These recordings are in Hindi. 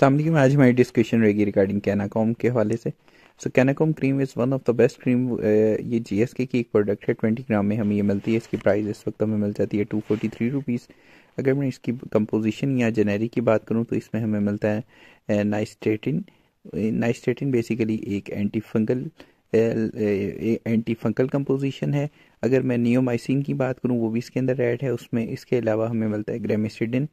सामने आज हमारी डिस्कशन रहेगी रिगार्डिंग कैनाकॉम के हवाले से so Kenacomb cream is one of the best cream ये जी एस के की एक प्रोडक्ट है ट्वेंटी ग्राम में हमें ये मिलती है इसकी प्राइस इस वक्त हमें मिल जाती है टू फोर्टी थ्री रुपीज़ अगर मैं इसकी कंपोजिशन या जेनेरिक की बात करूँ तो इसमें हमें मिलता है नाइस्टेटिन नाइस्टेटिन बेसिकली एक anti fungal anti fungal composition है अगर मैं नियोमाइसिन की बात करूँ वो भी इसके अंदर ऐड है उसमें इसके अलावा हमें मिलता है ग्रेमिसिडिन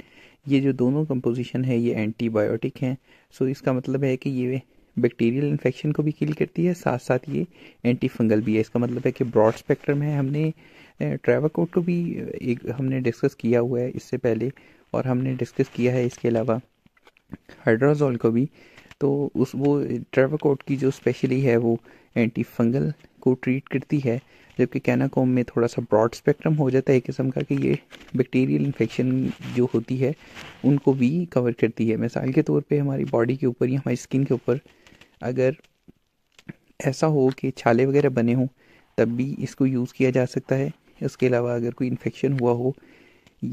ये जो दोनों कंपोजिशन है ये एंटीबायोटिक हैं सो इसका मतलब है कि ये बैक्टीरियल इन्फेक्शन को भी किल करती है साथ साथ ये एंटी फंगल भी है इसका मतलब है कि ब्रॉड स्पेक्ट्रम है हमने ट्रेवाकोट को भी एक हमने डिस्कस किया हुआ है इससे पहले और हमने डिस्कस किया है इसके अलावा हाइड्राजोल को भी तो उस वो ट्रेवाकोट की जो स्पेशली है वो एंटी फंगल को ट्रीट करती है जबकि कैनाकोम में थोड़ा सा ब्रॉड स्पेक्ट्रम हो जाता है एक किस्म का कि ये बैक्टीरियल इन्फेक्शन जो होती है उनको भी कवर करती है मिसाल के तौर पे हमारी बॉडी के ऊपर या हमारी स्किन के ऊपर अगर ऐसा हो कि छाले वगैरह बने हों तब भी इसको यूज़ किया जा सकता है इसके अलावा अगर कोई इन्फेक्शन हुआ हो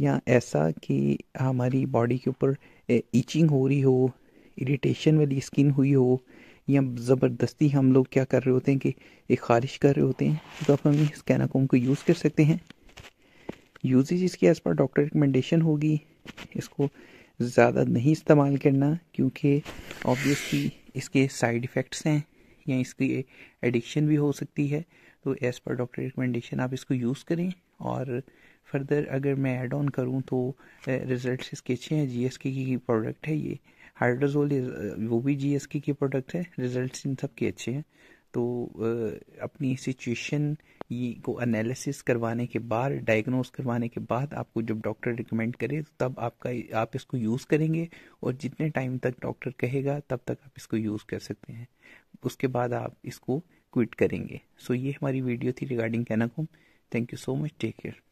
या ऐसा कि हमारी बॉडी के ऊपर ईचिंग हो रही हो इरिटेशन वाली स्किन हुई हो या ज़बरदस्ती हम लोग क्या कर रहे होते हैं कि एक खारिश कर रहे होते हैं तो आप हम इस कैनाकोम को यूज़ कर सकते हैं यूजेज इसकी एज़ पर डॉक्टर रिकमेंडेशन होगी इसको ज़्यादा नहीं इस्तेमाल करना क्योंकि ऑब्वियसली इसके साइड इफ़ेक्ट्स हैं या इसकी एडिक्शन भी हो सकती है तो एज़ पर डॉक्टर रिकमेंडेशन आप इसको यूज़ करें और फर्दर अगर मैं ऐड ऑन करूँ तो रिज़ल्ट eh, इसके अच्छे हैं जी एस के की प्रोडक्ट है ये हाइड्रोजोल वो भी जी एस के प्रोडक्ट है रिजल्ट इन सब के अच्छे हैं तो अपनी सिचुएशन को एनालिसिस करवाने के बाद डायग्नोस करवाने के बाद आपको जब डॉक्टर रिकमेंड करे तो तब आपका आप इसको यूज़ करेंगे और जितने टाइम तक डॉक्टर कहेगा तब तक आप इसको यूज़ कर सकते हैं उसके बाद आप इसको क्विट करेंगे सो so, ये हमारी वीडियो थी regarding Kenacomb thank you so much take care